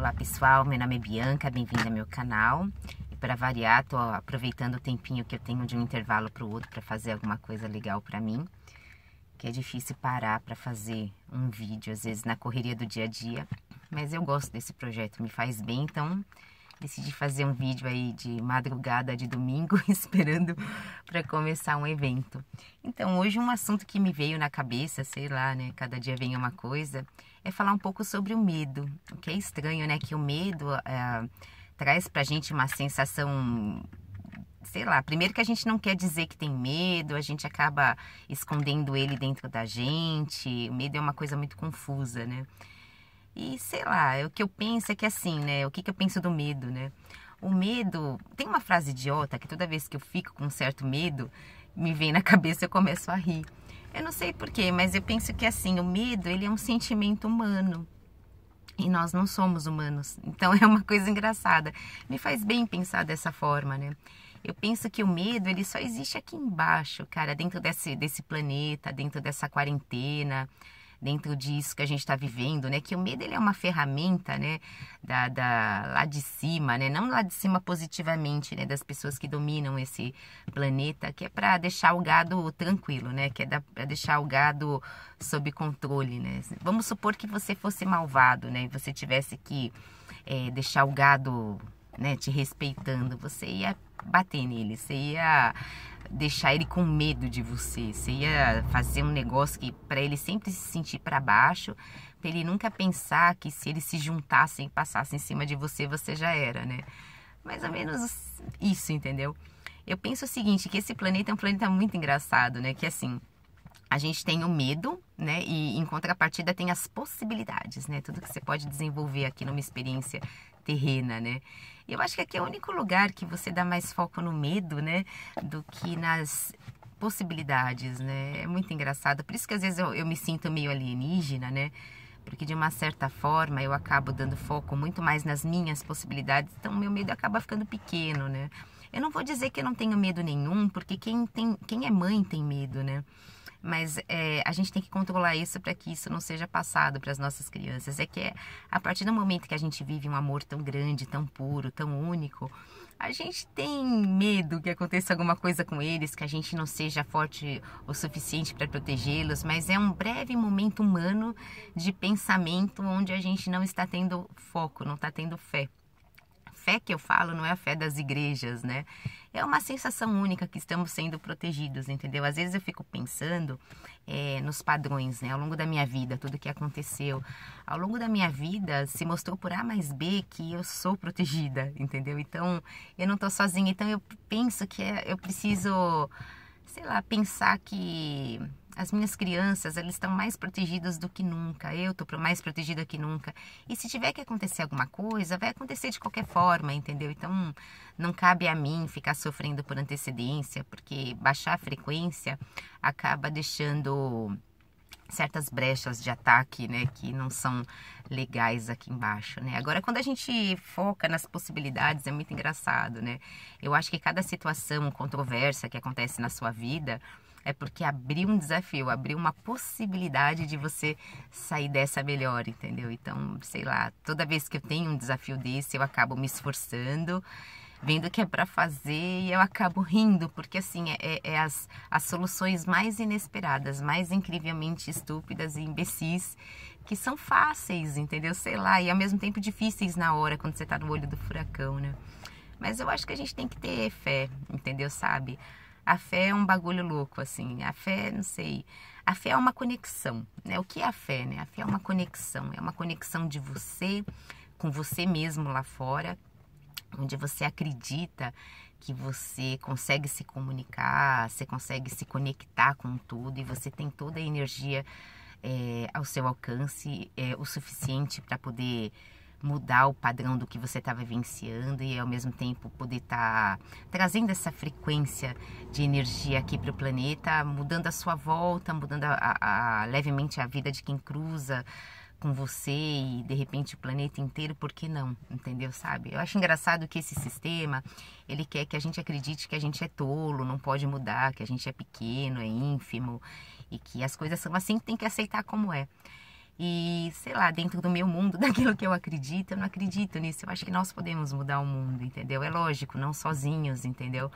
Olá pessoal, meu nome é Bianca, bem-vinda ao meu canal. E para variar, tô aproveitando o tempinho que eu tenho de um intervalo para o outro para fazer alguma coisa legal para mim, que é difícil parar para fazer um vídeo às vezes na correria do dia a dia, mas eu gosto desse projeto, me faz bem, então decidi fazer um vídeo aí de madrugada de domingo, esperando para começar um evento. Então, hoje um assunto que me veio na cabeça, sei lá, né, cada dia vem uma coisa, é falar um pouco sobre o medo. O que é estranho, né, que o medo é, traz pra gente uma sensação sei lá, primeiro que a gente não quer dizer que tem medo, a gente acaba escondendo ele dentro da gente. O medo é uma coisa muito confusa, né? E sei lá, o que eu penso é que assim, né? O que, que eu penso do medo, né? O medo. Tem uma frase idiota que toda vez que eu fico com um certo medo, me vem na cabeça e eu começo a rir. Eu não sei porquê, mas eu penso que assim, o medo ele é um sentimento humano. E nós não somos humanos. Então é uma coisa engraçada. Me faz bem pensar dessa forma, né? Eu penso que o medo, ele só existe aqui embaixo, cara, dentro desse, desse planeta, dentro dessa quarentena, dentro disso que a gente está vivendo, né? Que o medo ele é uma ferramenta, né? Da, da, lá de cima, né? Não lá de cima positivamente, né? Das pessoas que dominam esse planeta, que é para deixar o gado tranquilo, né? Que é para deixar o gado sob controle, né? Vamos supor que você fosse malvado, né? E você tivesse que é, deixar o gado né, te respeitando, você ia bater nele, você ia deixar ele com medo de você. Você ia fazer um negócio que para ele sempre se sentir para baixo, para ele nunca pensar que se eles se juntassem e passassem em cima de você, você já era, né? Mais ou menos isso, entendeu? Eu penso o seguinte, que esse planeta é um planeta muito engraçado, né? Que assim, a gente tem o medo, né? E em contrapartida tem as possibilidades, né? Tudo que você pode desenvolver aqui numa experiência terrena, né? Eu acho que aqui é o único lugar que você dá mais foco no medo, né? Do que nas possibilidades, né? É muito engraçado. Por isso que às vezes eu, eu me sinto meio alienígena, né? Porque de uma certa forma eu acabo dando foco muito mais nas minhas possibilidades, então meu medo acaba ficando pequeno, né? Eu não vou dizer que eu não tenho medo nenhum, porque quem, tem, quem é mãe tem medo, né? mas é, a gente tem que controlar isso para que isso não seja passado para as nossas crianças. É que é, a partir do momento que a gente vive um amor tão grande, tão puro, tão único, a gente tem medo que aconteça alguma coisa com eles, que a gente não seja forte o suficiente para protegê-los, mas é um breve momento humano de pensamento onde a gente não está tendo foco, não está tendo fé fé que eu falo não é a fé das igrejas, né? É uma sensação única que estamos sendo protegidos, entendeu? Às vezes eu fico pensando é, nos padrões, né? Ao longo da minha vida, tudo que aconteceu. Ao longo da minha vida, se mostrou por A mais B que eu sou protegida, entendeu? Então, eu não tô sozinha. Então, eu penso que é, eu preciso sei lá, pensar que as minhas crianças, elas estão mais protegidas do que nunca. Eu estou mais protegida que nunca. E se tiver que acontecer alguma coisa, vai acontecer de qualquer forma, entendeu? Então, não cabe a mim ficar sofrendo por antecedência, porque baixar a frequência acaba deixando certas brechas de ataque, né, que não são legais aqui embaixo, né? Agora, quando a gente foca nas possibilidades, é muito engraçado, né? Eu acho que cada situação controversa que acontece na sua vida é porque abriu um desafio, abriu uma possibilidade de você sair dessa melhor, entendeu? Então, sei lá, toda vez que eu tenho um desafio desse, eu acabo me esforçando vendo que é para fazer e eu acabo rindo, porque assim, é, é, é, as, as soluções mais inesperadas, mais incrivelmente estúpidas e imbecis que são fáceis, entendeu? Sei lá, e ao mesmo tempo difíceis na hora, quando você tá no olho do furacão, né? Mas eu acho que a gente tem que ter fé, entendeu? Sabe? A fé é um bagulho louco, assim. A fé, não sei. A fé é uma conexão, né? O que é a fé, né? A fé é uma conexão. É uma conexão de você com você mesmo lá fora, onde você acredita que você consegue se comunicar, você consegue se conectar com tudo e você tem toda a energia é, ao seu alcance é, o suficiente para poder mudar o padrão do que você estava tá vivenciando e ao mesmo tempo poder estar tá trazendo essa frequência de energia aqui para o planeta, mudando a sua volta, mudando a, a, a, levemente a vida de quem cruza com você e de repente o planeta inteiro, por que não? Entendeu, sabe? Eu acho engraçado que esse sistema, ele quer que a gente acredite que a gente é tolo, não pode mudar, que a gente é pequeno, é ínfimo e que as coisas são assim, tem que aceitar como é. E, sei lá, dentro do meu mundo, daquilo que eu acredito, eu não acredito nisso. Eu acho que nós podemos mudar o mundo, entendeu? É lógico, não sozinhos, entendeu?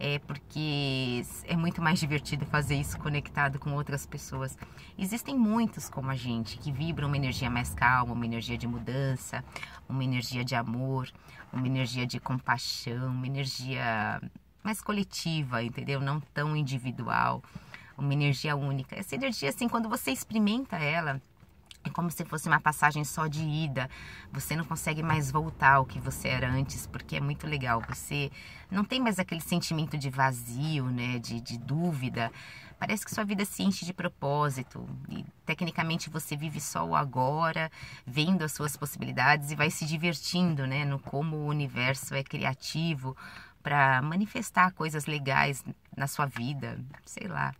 É porque é muito mais divertido fazer isso conectado com outras pessoas. Existem muitos como a gente que vibram uma energia mais calma, uma energia de mudança, uma energia de amor, uma energia de compaixão, uma energia mais coletiva, entendeu? Não tão individual uma energia única. Essa energia, assim, quando você experimenta ela, é como se fosse uma passagem só de ida. Você não consegue mais voltar ao que você era antes, porque é muito legal. Você não tem mais aquele sentimento de vazio, né? De, de dúvida. Parece que sua vida se enche de propósito. E tecnicamente você vive só o agora, vendo as suas possibilidades e vai se divertindo, né? No como o universo é criativo para manifestar coisas legais na sua vida. Sei lá.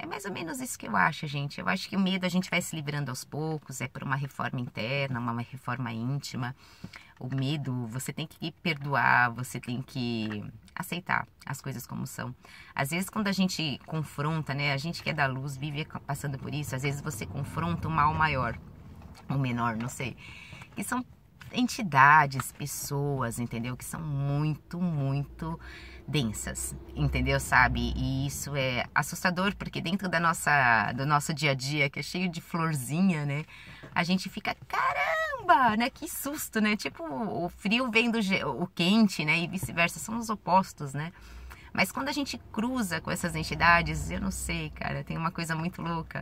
É mais ou menos isso que eu acho, gente. Eu acho que o medo a gente vai se livrando aos poucos, é por uma reforma interna, uma reforma íntima. O medo, você tem que perdoar, você tem que aceitar as coisas como são. Às vezes quando a gente confronta, né, a gente que é da luz vive passando por isso, às vezes você confronta um mal maior, ou menor, não sei. Que são entidades, pessoas, entendeu? Que são muito, muito densas, entendeu? Sabe? E isso é assustador porque dentro da nossa, do nosso dia a dia, que é cheio de florzinha, né? A gente fica, caramba, né? Que susto, né? Tipo, o frio vem do o quente, né? E vice-versa, são os opostos, né? Mas quando a gente cruza com essas entidades, eu não sei, cara, tem uma coisa muito louca.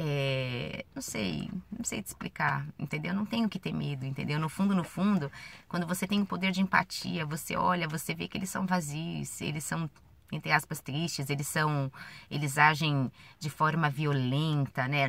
É, não sei, não sei te explicar, entendeu? Não tenho que ter medo, entendeu? No fundo, no fundo, quando você tem o poder de empatia, você olha, você vê que eles são vazios, eles são entre aspas tristes, eles são, eles agem de forma violenta, né?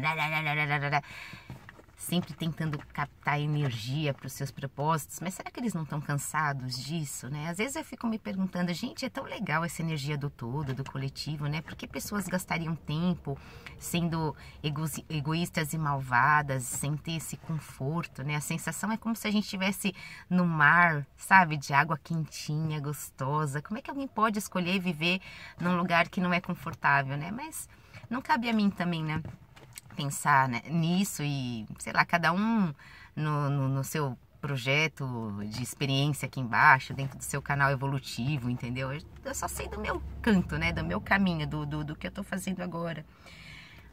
sempre tentando captar energia para os seus propósitos, mas será que eles não estão cansados disso, né? Às vezes eu fico me perguntando, gente, é tão legal essa energia do todo, do coletivo, né? Por que pessoas gastariam tempo sendo ego egoístas e malvadas, sem ter esse conforto, né? A sensação é como se a gente estivesse no mar, sabe, de água quentinha, gostosa. Como é que alguém pode escolher viver num lugar que não é confortável, né? Mas não cabe a mim também, né? pensar né, nisso e, sei lá, cada um no, no, no, seu projeto de experiência aqui embaixo, dentro do seu canal evolutivo, entendeu? Eu só sei do meu canto, né? Do meu caminho, do, do, do que eu tô fazendo agora.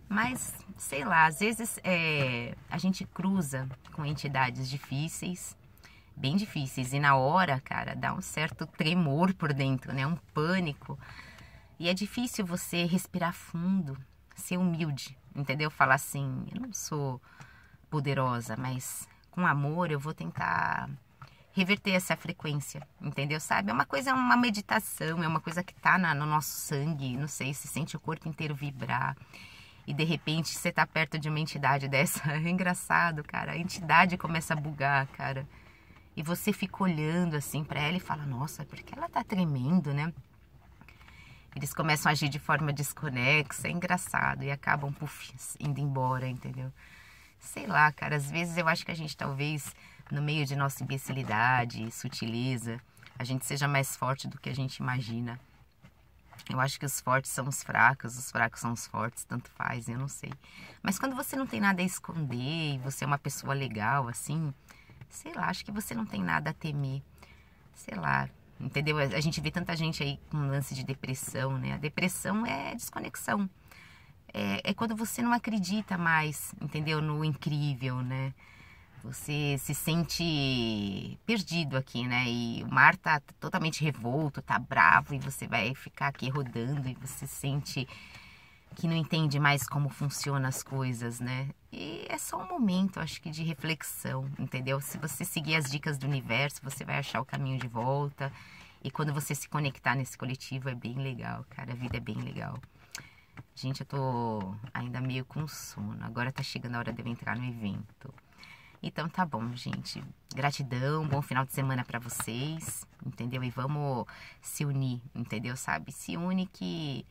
Mas, sei lá, às vezes é, a gente cruza com entidades difíceis, bem difíceis, e na hora, cara, dá um certo tremor por dentro, né? Um pânico. E é difícil você respirar fundo, ser humilde, entendeu? Falar assim, eu não sou poderosa, mas com amor eu vou tentar reverter essa frequência, entendeu? Sabe? É uma coisa, é uma meditação, é uma coisa que tá na, no nosso sangue, não sei, se sente o corpo inteiro vibrar. E de repente você tá perto de uma entidade dessa, é engraçado, cara. A entidade começa a bugar, cara. E você fica olhando assim para ela e fala: "Nossa, porque ela tá tremendo, né?" Eles começam a agir de forma desconexa, é engraçado, e acabam, puf, indo embora, entendeu? Sei lá, cara, às vezes eu acho que a gente talvez, no meio de nossa imbecilidade, sutileza, a gente seja mais forte do que a gente imagina. Eu acho que os fortes são os fracos, os fracos são os fortes, tanto faz, eu não sei. Mas quando você não tem nada a esconder e você é uma pessoa legal, assim, sei lá, acho que você não tem nada a temer. Sei lá, Entendeu? A gente vê tanta gente aí com lance de depressão, né? A depressão é desconexão. É, é quando você não acredita mais, entendeu? No incrível, né? Você se sente perdido aqui, né? E o mar tá totalmente revolto, tá bravo e você vai ficar aqui rodando e você sente que não entende mais como funcionam as coisas, né? E é só um momento, acho que, de reflexão, entendeu? Se você seguir as dicas do universo, você vai achar o caminho de volta. E quando você se conectar nesse coletivo, é bem legal, cara. A vida é bem legal. Gente, eu tô ainda meio com sono. Agora tá chegando a hora de eu entrar no evento. Então tá bom, gente. Gratidão, bom final de semana para vocês, entendeu? E vamos se unir, entendeu? Sabe? Se une que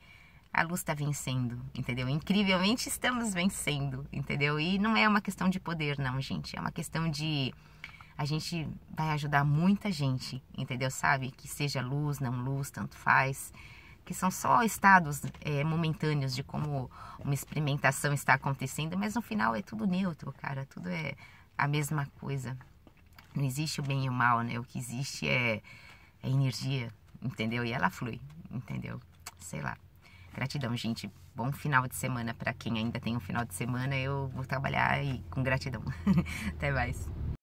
a luz está vencendo, entendeu? Incrivelmente estamos vencendo, entendeu? E não é uma questão de poder, não, gente. É uma questão de a gente vai ajudar muita gente, entendeu? Sabe? Que seja luz, não luz, tanto faz. Que são só estados é, momentâneos de como uma experimentação está acontecendo, mas no final é tudo neutro, cara. Tudo é a mesma coisa. Não existe o bem e o mal, né? O que existe é, é energia, entendeu? E ela flui, entendeu? Sei lá. Gratidão, gente. Bom final de semana para quem ainda tem um final de semana. Eu vou trabalhar e com gratidão. Até mais.